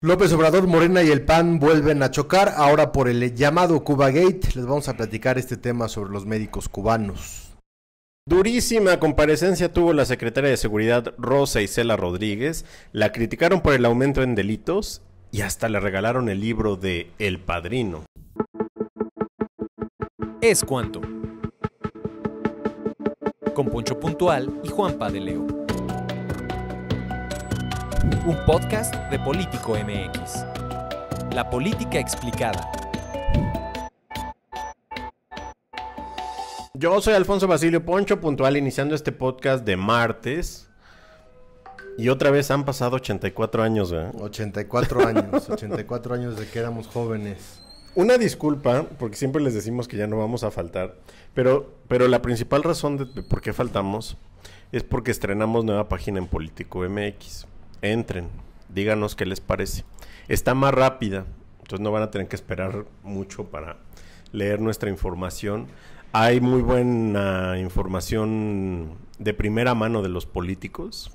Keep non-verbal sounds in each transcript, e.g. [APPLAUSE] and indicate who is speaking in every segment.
Speaker 1: López Obrador, Morena y el PAN vuelven a chocar, ahora por el llamado Cuba Gate. Les vamos a platicar este tema sobre los médicos cubanos. Durísima comparecencia
Speaker 2: tuvo la secretaria de Seguridad Rosa Isela Rodríguez. La criticaron por el aumento en delitos y hasta le regalaron el libro de El Padrino.
Speaker 1: Es cuanto. Con Poncho Puntual y Juanpa de Leo un podcast de Político MX. La política explicada.
Speaker 2: Yo soy Alfonso Basilio Poncho, puntual, iniciando este podcast de martes. Y otra vez han pasado 84 años, ¿verdad? 84 años, 84
Speaker 1: años de que éramos jóvenes. Una disculpa, porque siempre les
Speaker 2: decimos que ya no vamos a faltar, pero, pero la principal razón de por qué faltamos es porque estrenamos nueva página en Político MX entren, díganos qué les parece. Está más rápida, entonces no van a tener que esperar mucho para leer nuestra información. Hay muy buena información de primera mano de los políticos,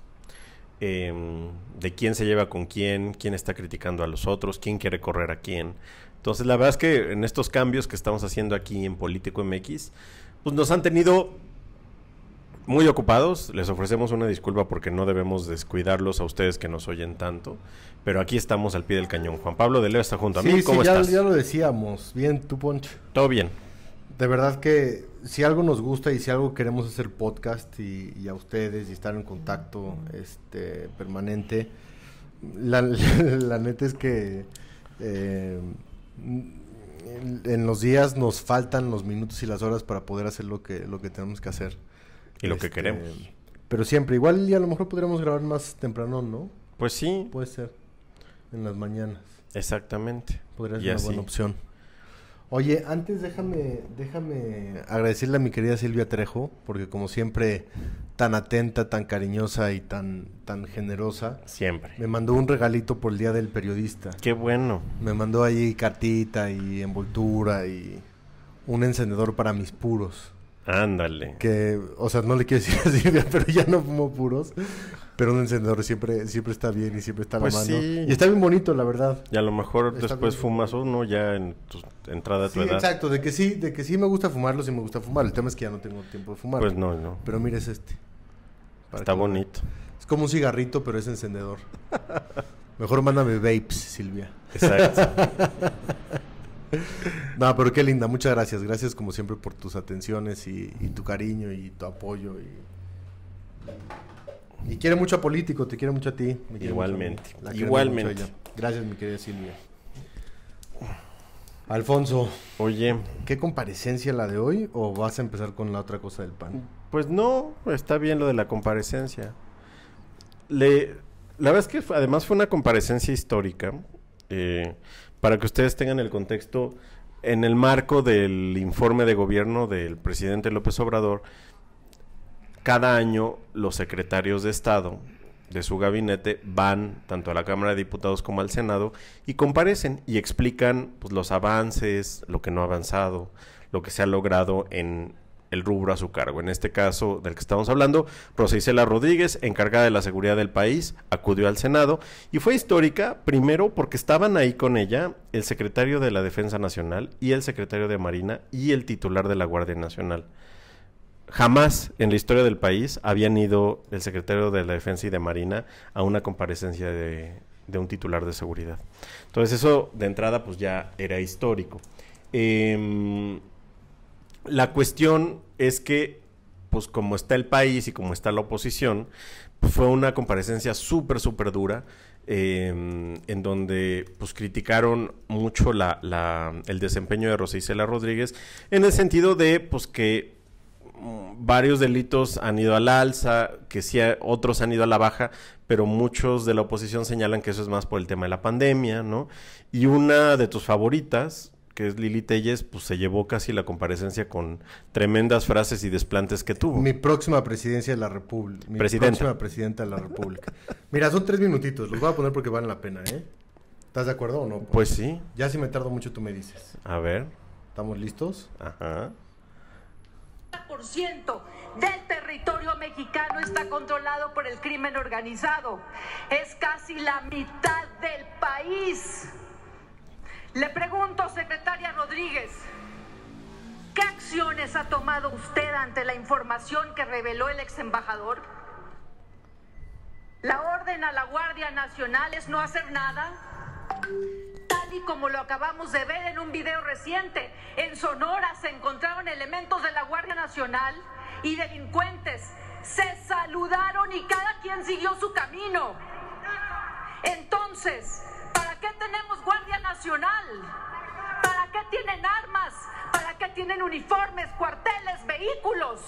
Speaker 2: em, de quién se lleva con quién, quién está criticando a los otros, quién quiere correr a quién. Entonces la verdad es que en estos cambios que estamos haciendo aquí en Político MX, pues nos han tenido muy ocupados, les ofrecemos una disculpa porque no debemos descuidarlos a ustedes que nos oyen tanto, pero aquí estamos al pie del cañón. Juan Pablo de Leo está junto a mí, ¿cómo sí, ya, ya
Speaker 1: lo decíamos, bien, tú Poncho. Todo bien. De verdad que si algo nos gusta y si algo queremos hacer podcast y, a ustedes y estar en contacto este permanente, la, [LAUGHS] neta es que eh, en los días nos faltan los minutos y las horas para poder hacer lo que, lo que tenemos que hacer. Y lo que este, queremos. Pero siempre, igual y a lo mejor podríamos grabar más temprano, ¿no? Pues sí. Puede ser. En las mañanas. Exactamente. Podría ser una buena opción. Oye, antes déjame, déjame agradecerle a mi querida Silvia Trejo, porque como siempre, tan atenta, tan cariñosa y tan, tan generosa. Siempre. Me mandó un regalito por el Día del Periodista. Qué bueno. Me mandó ahí cartita y envoltura y un encendedor para mis puros. Ándale. Que, o sea, no le quiero decir a [LAUGHS] Silvia, pero ya no fumo puros. Pero un encendedor siempre, siempre está bien y siempre está pues Y está bien bonito, la verdad. Y
Speaker 2: a lo mejor después fumas uno ya en tu entrada a tu edad. Exacto,
Speaker 1: de que sí, de que sí me gusta fumarlo, Y me gusta fumar. El tema es que ya no tengo tiempo de fumar. Pues no, no. Pero mira, es este. Está bonito. Es como un cigarrito, pero es encendedor. [LAUGHS] mejor mándame vapes, Silvia. Exacto. [LAUGHS] No, pero qué linda, muchas gracias. Gracias como siempre por tus atenciones y, tu cariño y tu apoyo. Y, quiere mucho a Político, te quiere mucho a ti. Igualmente. Igualmente. Gracias, mi querida Silvia. Alfonso. Oye. ¿Qué comparecencia la de hoy o vas a empezar con la otra cosa del pan? Pues no, está bien lo de la comparecencia.
Speaker 2: la verdad es que además fue una comparecencia histórica. Eh, para que ustedes tengan el contexto, en el marco del informe de gobierno del presidente López Obrador, cada año los secretarios de Estado de su gabinete van tanto a la Cámara de Diputados como al Senado y comparecen y explican pues, los avances, lo que no ha avanzado, lo que se ha logrado en el rubro a su cargo. En este caso del que estamos hablando, Rosa Rodríguez, encargada de la seguridad del país, acudió al Senado y fue histórica, primero porque estaban ahí con ella el secretario de la Defensa Nacional y el secretario de Marina y el titular de la Guardia Nacional. Jamás en la historia del país habían ido el secretario de la Defensa y de Marina a una comparecencia de, un titular de seguridad. Entonces eso de entrada pues ya era histórico. Em, la cuestión es que, pues como está el país y como está la oposición, fue una comparecencia súper, súper dura. Em, en donde pues criticaron mucho la, el desempeño de Rosicela Rodríguez en el sentido de pues que mm, varios delitos han ido a la alza, que sí otros han ido a la baja, pero muchos de la oposición señalan que eso es más por el tema de la pandemia, ¿no? Y una de tus favoritas, que es Lili Telles, pues se llevó casi la comparecencia con tremendas frases y desplantes que tuvo. Mi
Speaker 1: próxima presidencia de la República. Mi próxima presidenta de la República. Mira, son tres minutitos, los voy a poner porque valen la pena, ¿eh? ¿Estás de acuerdo o no? Pues, sí. Ya si me tardo mucho tú me dices. A ver. ¿Estamos listos? Ajá.
Speaker 3: Por ciento del territorio mexicano está controlado por el crimen organizado. Es casi la mitad del país. Le pregunto, secretaria Rodríguez, ¿qué acciones ha tomado usted ante la información que reveló el ex embajador? La orden a la Guardia Nacional es no hacer nada, tal y como lo acabamos de ver en un video reciente. En Sonora se encontraron elementos de la Guardia Nacional y delincuentes. Se saludaron y cada quien siguió su camino. Entonces, qué tenemos Guardia Nacional? ¿Para qué tienen armas? ¿Para qué tienen uniformes, cuarteles, vehículos?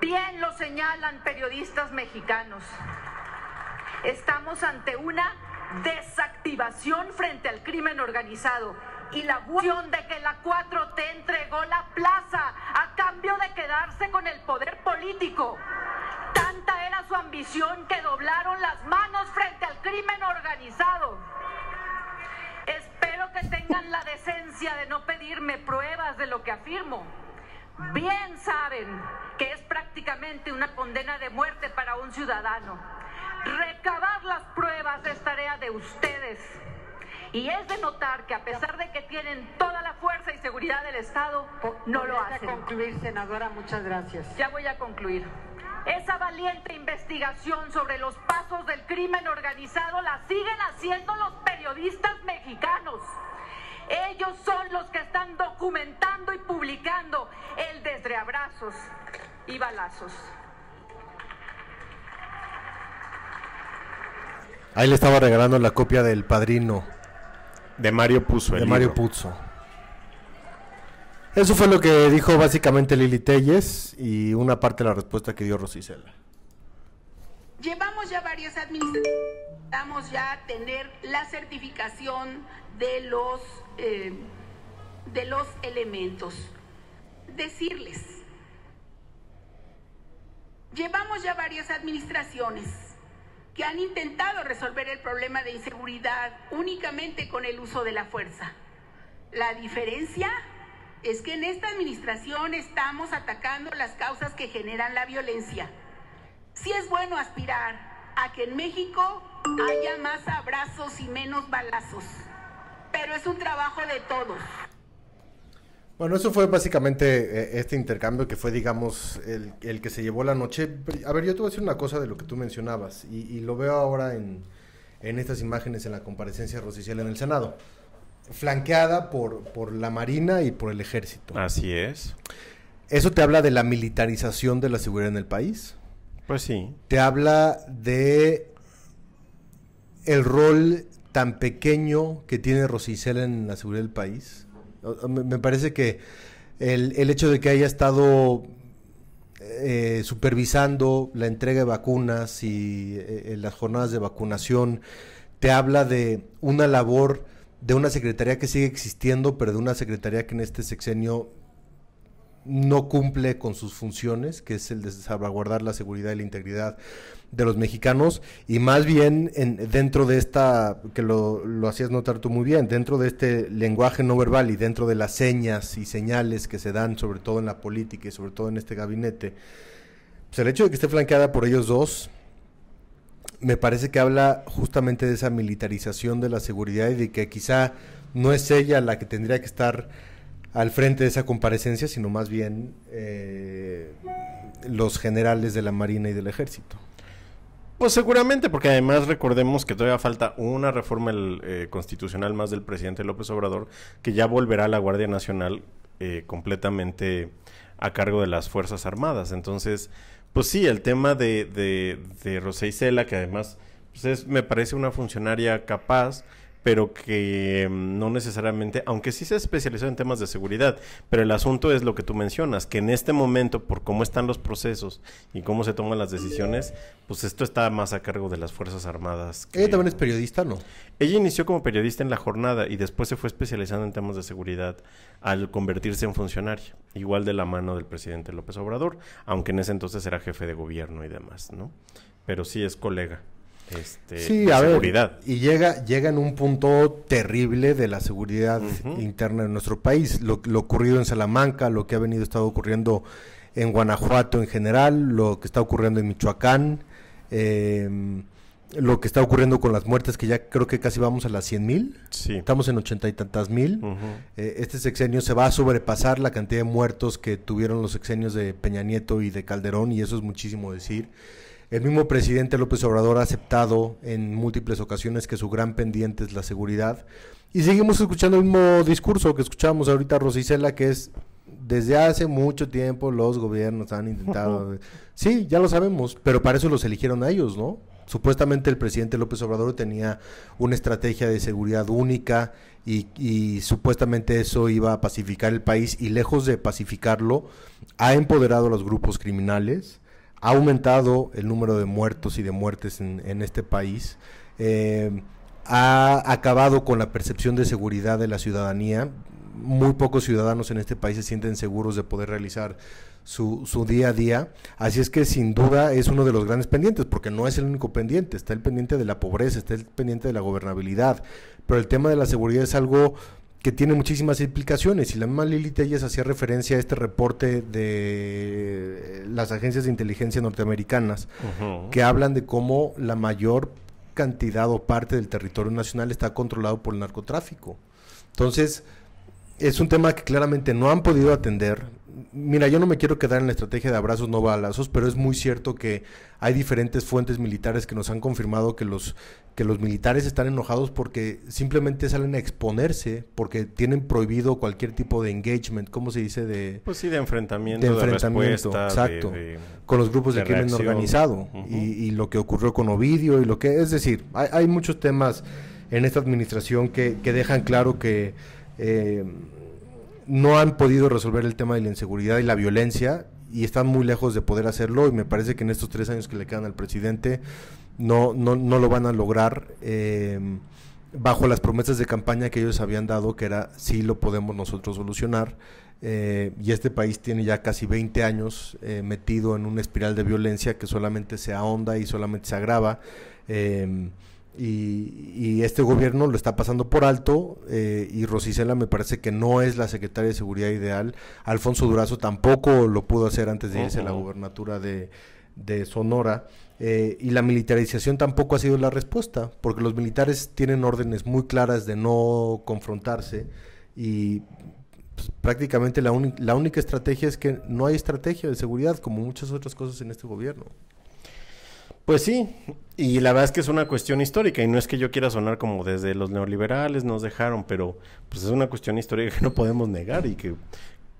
Speaker 3: Bien lo señalan periodistas mexicanos. Estamos ante una desactivación frente al crimen organizado y la cuestión de que la 4T entregó la plaza a cambio de quedarse con el poder político era su ambición que doblaron las manos frente al crimen organizado. Espero que tengan la decencia de no pedirme pruebas de lo que afirmo. Bien saben que es prácticamente una condena de muerte para un ciudadano. Recabar las pruebas es tarea de ustedes. Y es de notar que a pesar de que tienen toda la fuerza y seguridad del Estado, no lo hacen. concluir, senadora, muchas gracias. Ya voy a concluir. Esa valiente investigación sobre los pasos del crimen organizado la siguen haciendo los periodistas mexicanos. Ellos son los que están documentando y publicando el desde abrazos y balazos.
Speaker 1: Ahí le estaba regalando la copia del padrino. De Mario Puzo. Eso fue lo que dijo básicamente Lili Telles y una parte de la respuesta que dio Rosicela.
Speaker 3: Llevamos ya varias administraciones, vamos ya a tener la certificación de los, eh, de los elementos. Decirles, llevamos ya varias administraciones que han intentado resolver el problema de inseguridad únicamente con el uso de la fuerza. La diferencia es que en esta administración estamos atacando las causas que generan la violencia. Sí es bueno aspirar a que en México haya más abrazos y menos balazos, pero es un trabajo de todos.
Speaker 1: Bueno, eso fue básicamente eh, este intercambio que fue, digamos, el, el, que se llevó la noche. A ver, yo te voy a decir una cosa de lo que tú mencionabas y, lo veo ahora en, en estas imágenes en la comparecencia rosicial en el Senado flanqueada por, por la Marina y por el Ejército. Así es. Eso te habla de la militarización de la seguridad en el país. Pues sí. Te habla de el rol tan pequeño que tiene Rosicela en la seguridad del país. Me parece que el, hecho de que haya estado eh, supervisando la entrega de vacunas y eh, eh, las jornadas de vacunación te habla de una labor de una secretaría que sigue existiendo, pero de una secretaría que en este sexenio no cumple con sus funciones, que es el de salvaguardar la seguridad y la integridad de los mexicanos, y más bien en, dentro de esta, que lo, lo, hacías notar tú muy bien, dentro de este lenguaje no verbal y dentro de las señas y señales que se dan, sobre todo en la política y sobre todo en este gabinete, pues el hecho de que esté flanqueada por ellos dos, me parece que habla justamente de esa militarización de la seguridad y de que quizá no es ella la que tendría que estar al frente de esa comparecencia, sino más bien eh, los generales de la Marina y del Ejército.
Speaker 2: Pues seguramente, porque además recordemos que todavía falta una reforma eh, constitucional más del presidente López Obrador, que ya volverá a la Guardia Nacional eh, completamente a cargo de las Fuerzas Armadas. Entonces, pues sí, el tema de, de, de que además pues es, me parece una funcionaria capaz, pero que mm, no necesariamente, aunque sí se especializó en temas de seguridad, pero el asunto es lo que tú mencionas, que en este momento, por cómo están los procesos y cómo se toman las decisiones, pues esto está más a cargo de las Fuerzas Armadas. ¿Ella también es periodista, no? Ella inició como periodista en la jornada y después se fue especializando en temas de seguridad al convertirse en funcionario, igual de la mano del presidente López Obrador, aunque en ese entonces era jefe de gobierno y demás, ¿no? Pero sí es colega este, sí, a seguridad.
Speaker 1: y llega, llega en un punto terrible de la seguridad interna de nuestro país. Lo, ocurrido en Salamanca, lo que ha venido estado ocurriendo en Guanajuato en general, lo que está ocurriendo en Michoacán, em, lo que está ocurriendo con las muertes, que ya creo que casi vamos a las 100 mil. Estamos en ochenta y tantas mil. Eh, este sexenio se va a sobrepasar la cantidad de muertos que tuvieron los sexenios de Peña Nieto y de Calderón, y eso es muchísimo decir. El mismo presidente López Obrador ha aceptado en múltiples ocasiones que su gran pendiente es la seguridad. Y seguimos escuchando el mismo discurso que escuchábamos ahorita Rosicela, que es desde hace mucho tiempo los gobiernos han intentado. sí, ya lo sabemos, pero para eso los eligieron a ellos, ¿no? Supuestamente el presidente López Obrador tenía una estrategia de seguridad única y, y, supuestamente eso iba a pacificar el país y lejos de pacificarlo, ha empoderado a los grupos criminales, ha aumentado el número de muertos y de muertes en, este país. Eh, ha acabado con la percepción de seguridad de la ciudadanía. Muy pocos ciudadanos en este país se sienten seguros de poder realizar su, su, día a día. Así es que sin duda es uno de los grandes pendientes, porque no es el único pendiente. Está el pendiente de la pobreza, está el pendiente de la gobernabilidad. Pero el tema de la seguridad es algo que tiene muchísimas implicaciones. Y la misma Lili Telles hacía referencia a este reporte de las agencias de inteligencia norteamericanas, que hablan de cómo la mayor cantidad o parte del territorio nacional está controlado por el narcotráfico. Entonces, es un tema que claramente no han podido atender. Mira, yo no me quiero quedar en la estrategia de abrazos no balazos, pero es muy cierto que hay diferentes fuentes militares que nos han confirmado que los, que los militares están enojados porque simplemente salen a exponerse, porque tienen prohibido cualquier tipo de engagement, ¿cómo se dice? De,
Speaker 2: pues sí, de enfrentamiento. De enfrentamiento, exacto. con los grupos de, crimen organizado
Speaker 1: y, lo que ocurrió con Ovidio y lo que... Es decir, hay, hay muchos temas en esta administración que, que dejan claro que eh, no han podido resolver el tema de la inseguridad y la violencia y están muy lejos de poder hacerlo y me parece que en estos tres años que le quedan al presidente no, no, lo van a lograr eh, bajo las promesas de campaña que ellos habían dado, que era sí lo podemos nosotros solucionar. Eh, y este país tiene ya casi 20 años metido en una espiral de violencia que solamente se ahonda y solamente se agrava. Y, este gobierno lo está pasando por alto eh, y Rosicela me parece que no es la secretaria de seguridad ideal. Alfonso Durazo tampoco lo pudo hacer antes de irse a la gubernatura de, Sonora. Eh, y la militarización tampoco ha sido la respuesta, porque los militares tienen órdenes muy claras de no confrontarse y pues, prácticamente la única estrategia es que no hay estrategia de seguridad, como muchas otras cosas en este gobierno.
Speaker 2: Pues sí, y la verdad es que es una cuestión histórica, y no es que yo quiera sonar como desde los neoliberales nos dejaron, pero pues es una cuestión histórica que no podemos negar y que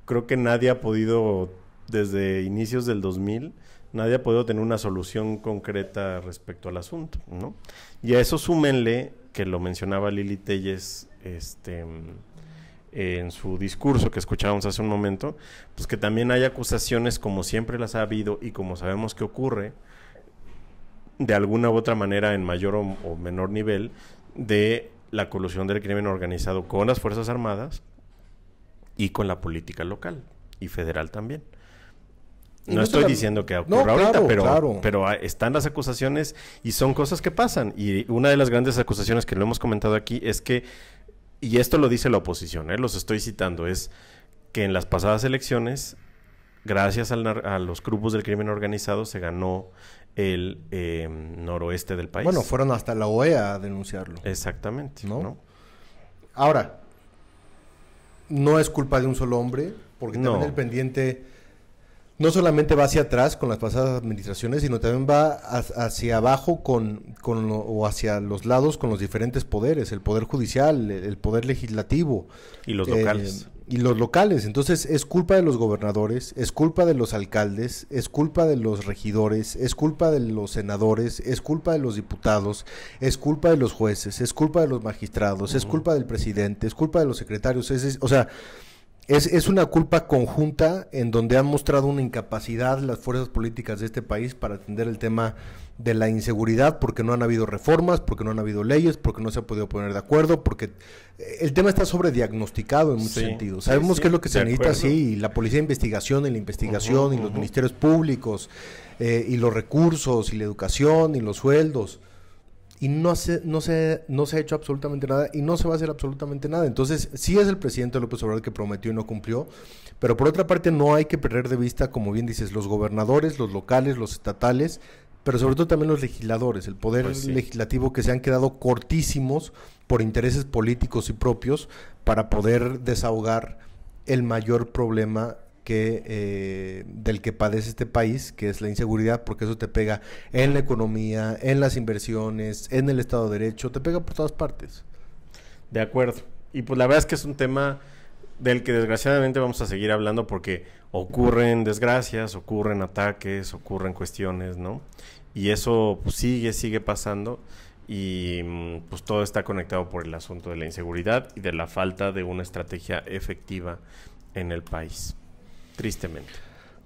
Speaker 2: creo que nadie ha podido, desde inicios del 2000, nadie ha podido tener una solución concreta respecto al asunto, ¿no? Y a eso súmenle, que lo mencionaba Lili Telles, este en su discurso que escuchábamos hace un momento, pues que también hay acusaciones como siempre las ha habido y como sabemos que ocurre, de alguna u otra manera, en mayor o, menor nivel, de la colusión del crimen organizado con las Fuerzas Armadas y con la política local y federal también. No, estoy diciendo que ocurra ahorita, pero, pero están las acusaciones y son cosas que pasan. Y una de las grandes acusaciones que lo hemos comentado aquí es que, y esto lo dice la oposición, ¿eh? los estoy citando, es que en las pasadas elecciones, gracias a los grupos del crimen organizado, se ganó el em, noroeste del país. Bueno, fueron
Speaker 1: hasta la OEA a denunciarlo. Exactamente. ¿no? Ahora, no es culpa de un solo hombre, porque también el pendiente no solamente va hacia atrás con las pasadas administraciones, sino también va hacia abajo con, con o hacia los lados con los diferentes poderes, el poder judicial, el, poder legislativo. Y los locales. Eh, y los locales. Entonces es culpa de los gobernadores, es culpa de los alcaldes, es culpa de los regidores, es culpa de los senadores, es culpa de los diputados, es culpa de los jueces, es culpa de los magistrados, es culpa del presidente, es culpa de los secretarios. o sea, es, es una culpa conjunta en donde han mostrado una incapacidad las fuerzas políticas de este país para atender el tema de la inseguridad porque no han habido reformas, porque no han habido leyes, porque no se ha podido poner de acuerdo, porque eh, el tema está sobrediagnosticado en muchos sentidos. Sabemos que es lo que se necesita, sí, y la policía de investigación, y la investigación, y los ministerios públicos, eh, y los recursos, y la educación, y los sueldos. Y no se, no, se, no se ha hecho absolutamente nada y no se va a hacer absolutamente nada. Entonces, sí es el presidente López Obrador que prometió y no cumplió, pero por otra parte no hay que perder de vista, como bien dices, los gobernadores, los locales, los estatales, pero sobre todo también los legisladores, el poder pues legislativo que se han quedado cortísimos por intereses políticos y propios para poder desahogar el mayor problema que eh, del que padece este país, que es la inseguridad, porque eso te pega en la economía, en las inversiones, en el Estado de Derecho, te pega por todas partes. De acuerdo. Y pues la verdad es que es un tema del que desgraciadamente
Speaker 2: vamos a seguir hablando porque ocurren desgracias, ocurren ataques, ocurren cuestiones, ¿no? Y eso pues, sigue, sigue pasando y mm, pues todo está conectado por el asunto de la inseguridad y de la falta de una estrategia efectiva en el país, tristemente.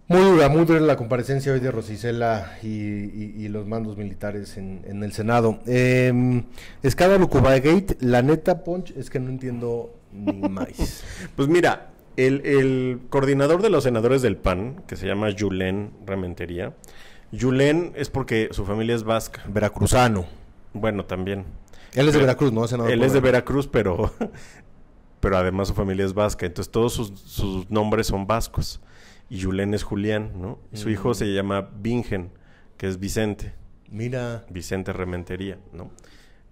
Speaker 1: Muy dura, muy dura la comparecencia hoy de Rosicela y, los mandos militares en, el Senado. Eh, em, Escada Gate, la neta, Punch, es que no entiendo ni [LAUGHS] más. pues mira, el,
Speaker 2: el, coordinador de los senadores del PAN, que se llama Julen Rementería, Yulén es porque su familia es vasca. Veracruzano. Bueno, también. Él es de Veracruz, ¿no? él es de Veracruz, pero, [LAUGHS] pero además su familia es vasca. Entonces todos sus, nombres son vascos. Y Yulén es Julián, ¿no? su hijo mm. se llama Vingen, que es Vicente. Mira. Vicente Rementería, ¿no?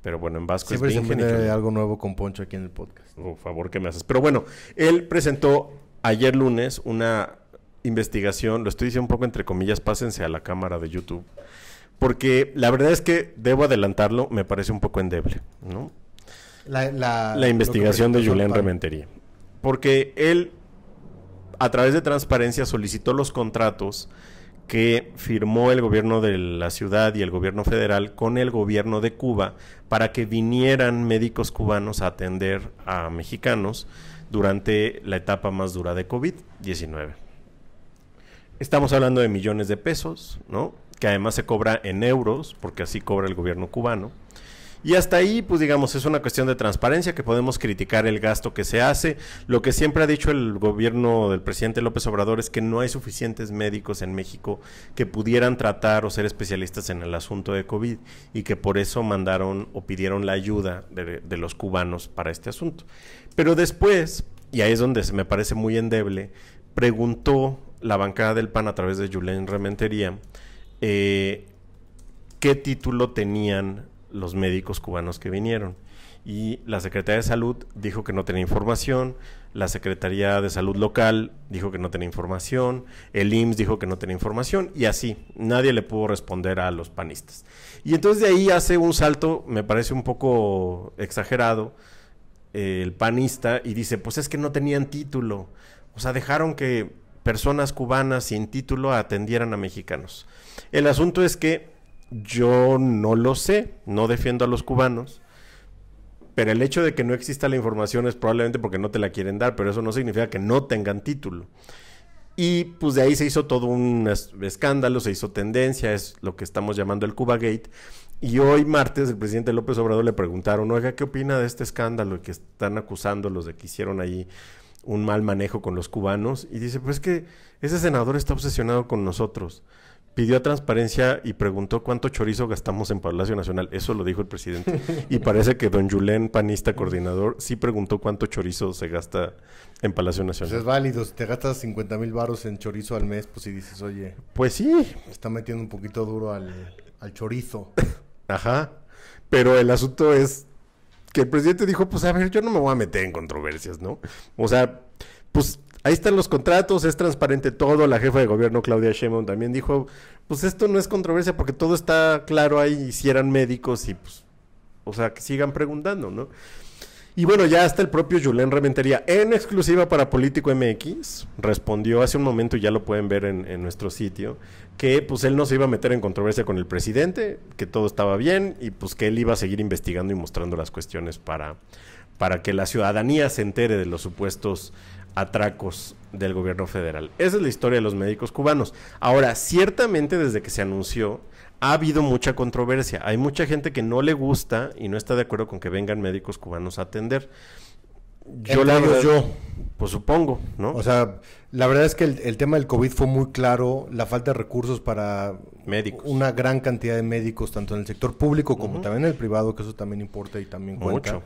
Speaker 2: Pero bueno, en Vasco Siempre es Vingen. Siempre
Speaker 1: algo nuevo con Poncho aquí en el podcast. Por
Speaker 2: favor, ¿qué me haces. Pero bueno,
Speaker 1: él presentó
Speaker 2: ayer lunes una investigación, lo estoy diciendo un poco entre comillas, pásense a la cámara de YouTube, porque la verdad es que debo adelantarlo, me parece un poco endeble, ¿no?
Speaker 1: La, investigación de Julián Rementería.
Speaker 2: Porque él, a través de transparencia, solicitó los contratos que firmó el gobierno de la ciudad y el gobierno federal con el gobierno de Cuba para que vinieran médicos cubanos a atender a mexicanos durante la etapa más dura de COVID-19. Estamos hablando de millones de pesos, ¿no? Que además se cobra en euros, porque así cobra el gobierno cubano. Y hasta ahí, pues digamos, es una cuestión de transparencia que podemos criticar el gasto que se hace. Lo que siempre ha dicho el gobierno del presidente López Obrador es que no hay suficientes médicos en México que pudieran tratar o ser especialistas en el asunto de COVID y que por eso mandaron o pidieron la ayuda de, los cubanos para este asunto. Pero después, y ahí es donde se me parece muy endeble, preguntó la bancada del PAN a través de Julen Rementería, eh, qué título tenían los médicos cubanos que vinieron. Y la Secretaría de Salud dijo que no tenía información, la Secretaría de Salud local dijo que no tenía información, el IMSS dijo que no tenía información y así, nadie le pudo responder a los panistas. Y entonces de ahí hace un salto, me parece un poco exagerado, eh, el panista y dice, pues es que no tenían título, o sea, dejaron que personas cubanas sin título atendieran a mexicanos. El asunto es que yo no lo sé, no defiendo a los cubanos, pero el hecho de que no exista la información es probablemente porque no te la quieren dar, pero eso no significa que no tengan título. Y pues de ahí se hizo todo un escándalo, se hizo tendencia, es lo que estamos llamando el Cuba Gate. Y hoy martes el presidente López Obrador le preguntaron, oiga, ¿qué opina de este escándalo que están los de que hicieron ahí un mal manejo con los cubanos y dice, pues que ese senador está obsesionado con nosotros. Pidió transparencia y preguntó cuánto chorizo gastamos en Palacio Nacional. Eso lo dijo el presidente. Y parece que don Julén, panista coordinador, sí preguntó cuánto chorizo se gasta en Palacio pues Nacional.
Speaker 1: es válido. Si te gastas 50 mil varos en chorizo al mes, pues si dices, oye... Pues sí. Está metiendo un poquito duro al, al chorizo.
Speaker 2: [LAUGHS] Ajá. Pero el asunto es el presidente dijo, pues a ver, yo no me voy a meter en controversias, ¿no? O sea, pues ahí están los contratos, es transparente todo. La jefa de gobierno, Claudia Sheinbaum, también dijo, pues esto no es controversia porque todo está claro ahí, si si médicos y pues, o sea, que sigan preguntando, ¿no? Y bueno, ya hasta el propio Julen Reventería, en exclusiva para Político MX, respondió hace un momento, y ya lo pueden ver en, nuestro sitio, que pues él no se iba a meter en controversia con el presidente, que todo estaba bien y pues que él iba a seguir investigando y mostrando las cuestiones para, para que la ciudadanía se entere de los supuestos atracos del gobierno federal. Esa es la historia de los médicos cubanos. Ahora, ciertamente desde que se anunció, ha habido mucha controversia. Hay mucha gente que no le gusta y no está de acuerdo con que vengan
Speaker 1: médicos cubanos a atender. Yo la yo. Pues supongo, ¿no? O sea, la verdad es que el, tema del COVID fue muy claro, la falta de recursos para médicos. una gran cantidad de médicos, tanto en el sector público como también en el privado, que eso también importa y también cuenta. Mucho.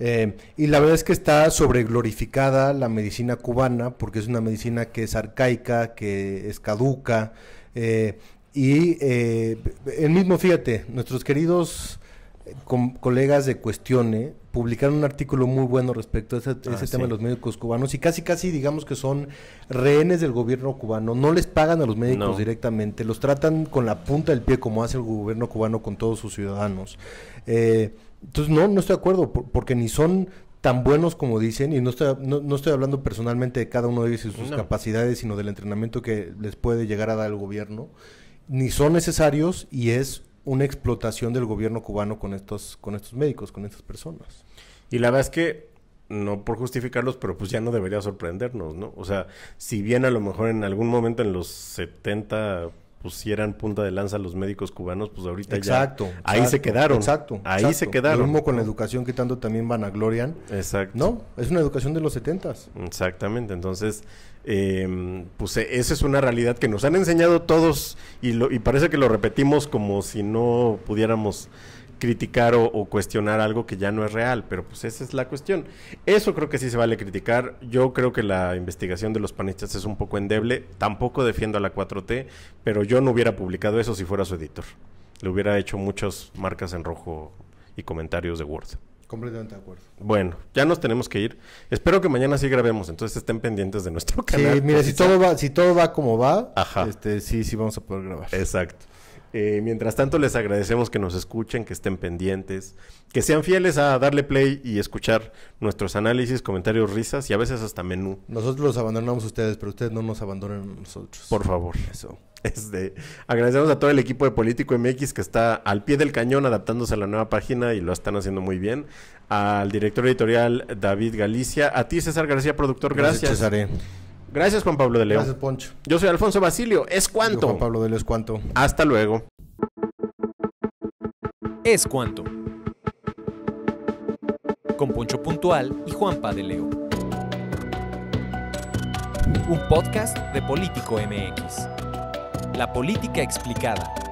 Speaker 1: Eh, y la verdad es que está sobreglorificada la medicina cubana, porque es una medicina que es arcaica, que es caduca, eh, y eh, el mismo, fíjate, nuestros queridos eh, colegas de Cuestione publicaron un artículo muy bueno respecto a ese, ah, tema de los médicos cubanos y casi casi digamos que son rehenes del gobierno cubano, no les pagan a los médicos directamente, los tratan con la punta del pie como hace el gobierno cubano con todos sus ciudadanos. Eh, entonces no, no estoy de acuerdo, porque ni son tan buenos como dicen, y no estoy, no, estoy hablando personalmente de cada uno de ellos y sus capacidades, sino del entrenamiento que les puede llegar a dar el gobierno ni son necesarios y es una explotación del gobierno cubano con estos, con estos médicos, con estas personas. Y la verdad es que, no por justificarlos, pero pues ya no debería sorprendernos, ¿no? O sea,
Speaker 2: si bien a lo mejor en algún momento en los 70 pusieran punta de lanza los médicos cubanos, pues ahorita exacto, ahí se quedaron. Exacto. Ahí se quedaron. Lo mismo
Speaker 1: con la educación que tanto también van a Glorian. Exacto. No, es una educación de los setentas.
Speaker 2: Exactamente. Entonces, Em, pues e, esa es una realidad que nos han enseñado todos y, lo, parece que lo repetimos como si no pudiéramos criticar o, cuestionar algo que ya no es real, pero pues esa es la cuestión. Eso creo que sí se vale criticar. Yo creo que la investigación de los panistas es un poco endeble. Tampoco defiendo a la 4T, pero yo no hubiera publicado eso si fuera su editor. Le hubiera hecho muchas marcas en rojo y comentarios de Word.
Speaker 1: Completamente de acuerdo.
Speaker 2: Bueno, ya nos tenemos que ir. Espero que mañana sí grabemos, entonces estén pendientes de nuestro canal. Sí, mira, si todo va,
Speaker 1: si todo va como va, este sí, sí vamos a poder grabar.
Speaker 2: Exacto. Eh, mientras tanto, les agradecemos que nos escuchen, que estén pendientes, que sean fieles a darle play y escuchar nuestros análisis, comentarios, risas y a veces hasta menú.
Speaker 1: Nosotros los abandonamos ustedes, pero ustedes no nos abandonen a nosotros. Por favor. Eso. Este, agradecemos a todo el equipo
Speaker 2: de Político MX que está al pie del cañón adaptándose a la nueva página y lo están haciendo muy bien. Al director editorial David Galicia. A ti, César García, productor, gracias. Gracias, eh. gracias Juan Pablo de Leo, Gracias, Poncho. Yo soy Alfonso Basilio. Es cuanto. Juan
Speaker 1: Pablo de Leo es cuanto.
Speaker 2: Hasta luego.
Speaker 1: Es cuanto. Con Poncho Puntual y Juanpa de Leo. Un podcast de Político MX. La política explicada.